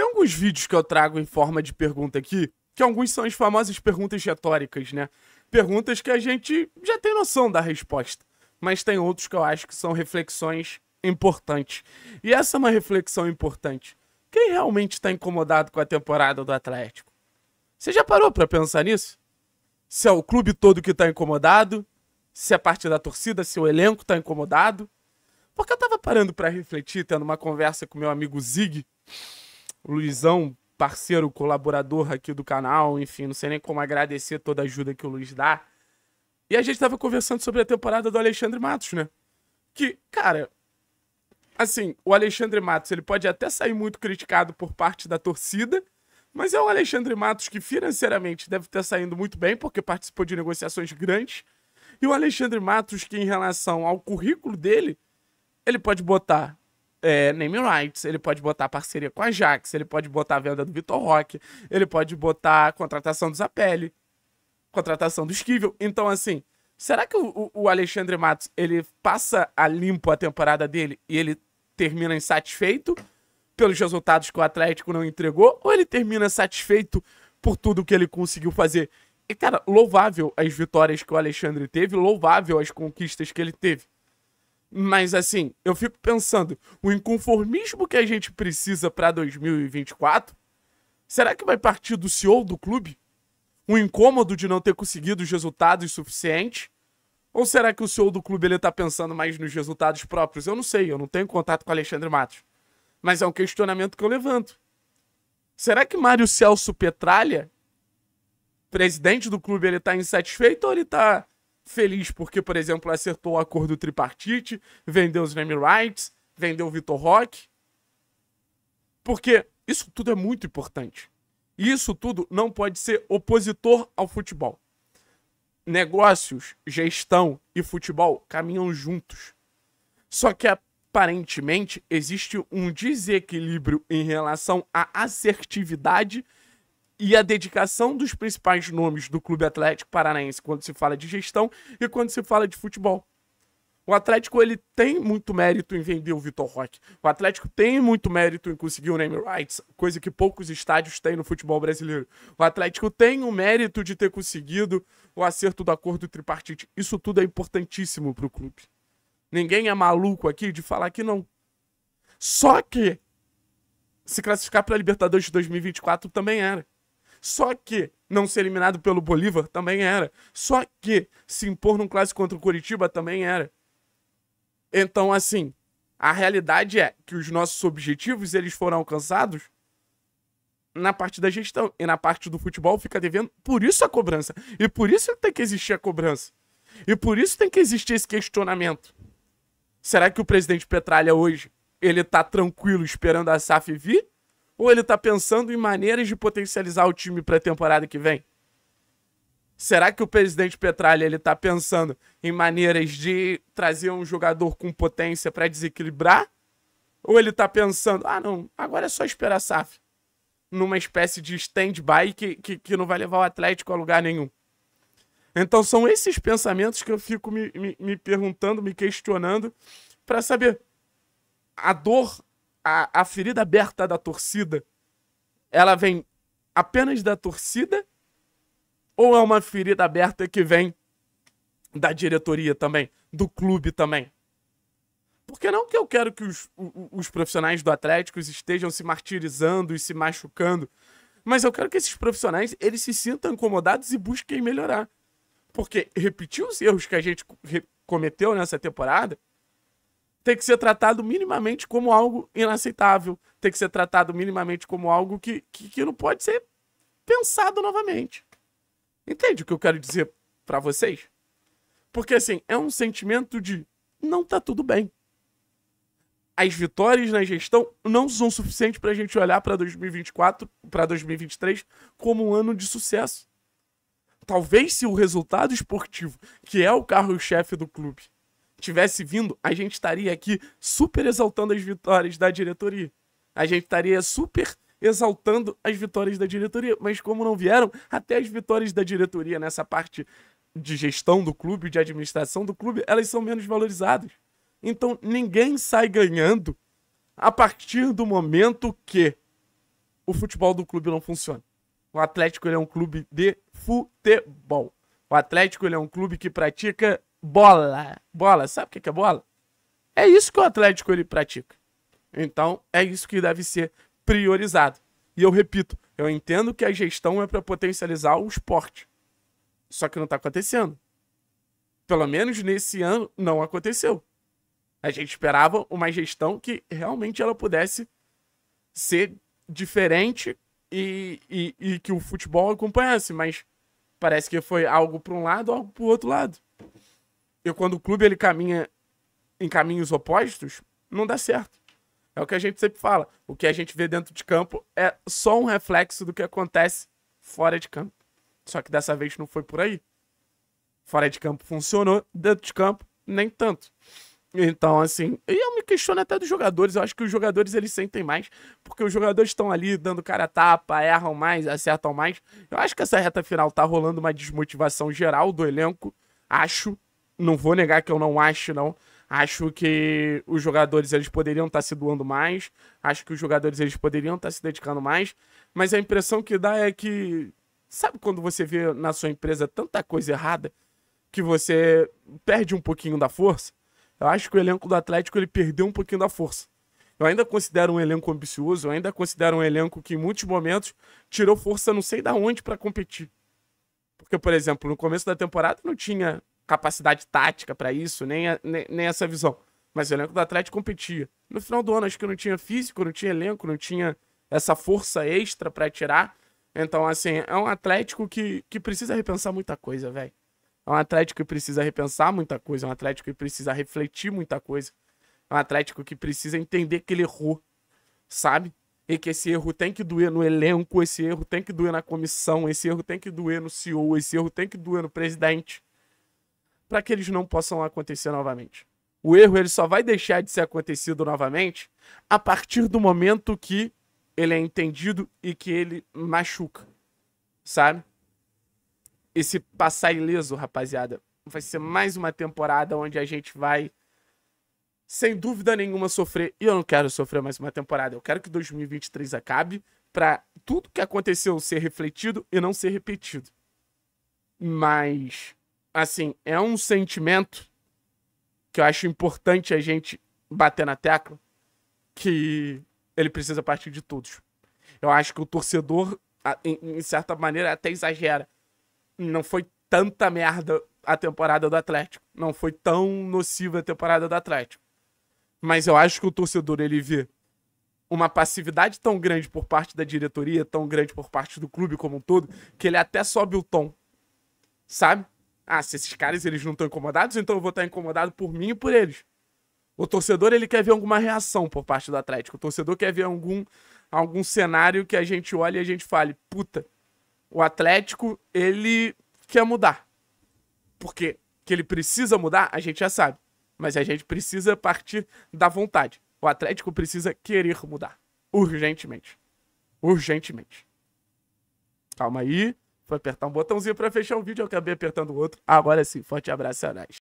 Tem alguns vídeos que eu trago em forma de pergunta aqui, que alguns são as famosas perguntas retóricas, né? Perguntas que a gente já tem noção da resposta, mas tem outros que eu acho que são reflexões importantes. E essa é uma reflexão importante. Quem realmente está incomodado com a temporada do Atlético? Você já parou para pensar nisso? Se é o clube todo que está incomodado, se é parte da torcida, se o elenco está incomodado. Porque eu tava parando para refletir, tendo uma conversa com meu amigo Zig, Luizão, parceiro, colaborador aqui do canal, enfim, não sei nem como agradecer toda a ajuda que o Luiz dá. E a gente tava conversando sobre a temporada do Alexandre Matos, né? Que, cara, assim, o Alexandre Matos, ele pode até sair muito criticado por parte da torcida, mas é o Alexandre Matos que financeiramente deve estar saindo muito bem, porque participou de negociações grandes. E o Alexandre Matos, que em relação ao currículo dele, ele pode botar é, name rights, ele pode botar parceria com a Jax, ele pode botar a venda do Vitor Roque, ele pode botar a contratação do Zapelli, contratação do Esquivel. Então, assim, será que o, o Alexandre Matos ele passa a limpo a temporada dele e ele termina insatisfeito pelos resultados que o Atlético não entregou? Ou ele termina satisfeito por tudo que ele conseguiu fazer? E, cara, louvável as vitórias que o Alexandre teve, louvável as conquistas que ele teve. Mas assim, eu fico pensando, o inconformismo que a gente precisa para 2024, será que vai partir do CEO do clube? O incômodo de não ter conseguido os resultados suficientes? Ou será que o CEO do clube ele tá pensando mais nos resultados próprios? Eu não sei, eu não tenho contato com Alexandre Matos. Mas é um questionamento que eu levanto. Será que Mário Celso Petralha, presidente do clube, ele tá insatisfeito ou ele tá feliz porque, por exemplo, acertou o acordo tripartite, vendeu os name rights, vendeu o Vitor Roque. Porque isso tudo é muito importante. E isso tudo não pode ser opositor ao futebol. Negócios, gestão e futebol caminham juntos. Só que aparentemente existe um desequilíbrio em relação à assertividade e e a dedicação dos principais nomes do Clube Atlético Paranaense quando se fala de gestão e quando se fala de futebol. O Atlético ele tem muito mérito em vender o Vitor Roque. O Atlético tem muito mérito em conseguir o name rights, coisa que poucos estádios têm no futebol brasileiro. O Atlético tem o mérito de ter conseguido o acerto do acordo tripartite. Isso tudo é importantíssimo para o clube. Ninguém é maluco aqui de falar que não. Só que se classificar para a Libertadores de 2024 também era. Só que não ser eliminado pelo Bolívar também era. Só que se impor num clássico contra o Curitiba também era. Então, assim, a realidade é que os nossos objetivos eles foram alcançados na parte da gestão e na parte do futebol fica devendo. Por isso a cobrança. E por isso tem que existir a cobrança. E por isso tem que existir esse questionamento. Será que o presidente Petralha hoje ele tá tranquilo esperando a SAF vir? Ou ele tá pensando em maneiras de potencializar o time para a temporada que vem? Será que o presidente Petralha ele tá pensando em maneiras de trazer um jogador com potência para desequilibrar? Ou ele tá pensando, ah não, agora é só esperar a SAF? Numa espécie de stand-by que, que, que, não vai levar o Atlético a lugar nenhum. Então são esses pensamentos que eu fico me, me, me perguntando, me questionando, para saber a dor a, a ferida aberta da torcida, ela vem apenas da torcida? Ou é uma ferida aberta que vem da diretoria também, do clube também? Porque não que eu quero que os, os profissionais do Atlético estejam se martirizando e se machucando, mas eu quero que esses profissionais eles se sintam incomodados e busquem melhorar. Porque repetir os erros que a gente cometeu nessa temporada tem que ser tratado minimamente como algo inaceitável, tem que ser tratado minimamente como algo que, que, que não pode ser pensado novamente. Entende o que eu quero dizer para vocês? Porque assim, é um sentimento de não tá tudo bem. As vitórias na gestão não são suficientes para a gente olhar para 2024, para 2023 como um ano de sucesso. Talvez se o resultado esportivo, que é o carro-chefe do clube, tivesse vindo, a gente estaria aqui super exaltando as vitórias da diretoria. A gente estaria super exaltando as vitórias da diretoria. Mas como não vieram, até as vitórias da diretoria nessa parte de gestão do clube, de administração do clube, elas são menos valorizadas. Então ninguém sai ganhando a partir do momento que o futebol do clube não funciona. O Atlético é um clube de futebol. O Atlético é um clube que pratica bola. Bola, sabe o que é bola? É isso que o Atlético ele pratica. Então, é isso que deve ser priorizado. E eu repito, eu entendo que a gestão é para potencializar o esporte. Só que não está acontecendo. Pelo menos nesse ano não aconteceu. A gente esperava uma gestão que realmente ela pudesse ser diferente e, e, e que o futebol acompanhasse, mas parece que foi algo para um lado, algo para o outro lado. E quando o clube ele caminha em caminhos opostos, não dá certo. É o que a gente sempre fala. O que a gente vê dentro de campo é só um reflexo do que acontece fora de campo. Só que dessa vez não foi por aí. Fora de campo funcionou, dentro de campo nem tanto. Então, assim, e eu me questiono até dos jogadores. Eu acho que os jogadores eles sentem mais, porque os jogadores estão ali dando cara a tapa, erram mais, acertam mais. Eu acho que essa reta final tá rolando uma desmotivação geral do elenco. Acho, não vou negar que eu não acho, não. Acho que os jogadores eles poderiam estar tá se doando mais. Acho que os jogadores eles poderiam estar tá se dedicando mais. Mas a impressão que dá é que. Sabe quando você vê na sua empresa tanta coisa errada que você perde um pouquinho da força? Eu acho que o elenco do Atlético ele perdeu um pouquinho da força. Eu ainda considero um elenco ambicioso, eu ainda considero um elenco que em muitos momentos tirou força não sei da onde para competir. Porque, por exemplo, no começo da temporada não tinha capacidade tática para isso, nem, a, nem, nem, essa visão. Mas o elenco do Atlético competia. No final do ano, acho que não tinha físico, não tinha elenco, não tinha essa força extra para tirar. Então, assim, é um Atlético que, que precisa repensar muita coisa, velho. É um Atlético que precisa repensar muita coisa, é um Atlético que precisa refletir muita coisa. É um Atlético que precisa entender que ele errou, sabe? E que esse erro tem que doer no elenco, esse erro tem que doer na comissão, esse erro tem que doer no CEO, esse erro tem que doer no presidente para que eles não possam acontecer novamente. O erro ele só vai deixar de ser acontecido novamente a partir do momento que ele é entendido e que ele machuca, sabe? Esse passar ileso, rapaziada, vai ser mais uma temporada onde a gente vai, sem dúvida nenhuma, sofrer. E eu não quero sofrer mais uma temporada. Eu quero que 2023 acabe para tudo que aconteceu ser refletido e não ser repetido. Mas assim, é um sentimento que eu acho importante a gente bater na tecla que ele precisa partir de todos. Eu acho que o torcedor, em certa maneira, até exagera. Não foi tanta merda a temporada do Atlético. Não foi tão nociva a temporada do Atlético. Mas eu acho que o torcedor, ele vê uma passividade tão grande por parte da diretoria, tão grande por parte do clube como um todo, que ele até sobe o tom. Sabe? Ah, se esses caras eles não estão incomodados, então eu vou estar tá incomodado por mim e por eles. O torcedor ele quer ver alguma reação por parte do Atlético. O torcedor quer ver algum, algum cenário que a gente olhe e a gente fale: puta, o Atlético ele quer mudar. Porque que ele precisa mudar, a gente já sabe. Mas a gente precisa partir da vontade. O Atlético precisa querer mudar. Urgentemente. Urgentemente. Calma aí. Foi apertar um botãozinho para fechar o vídeo, eu acabei apertando o outro. Agora sim, forte abraço, Anais. É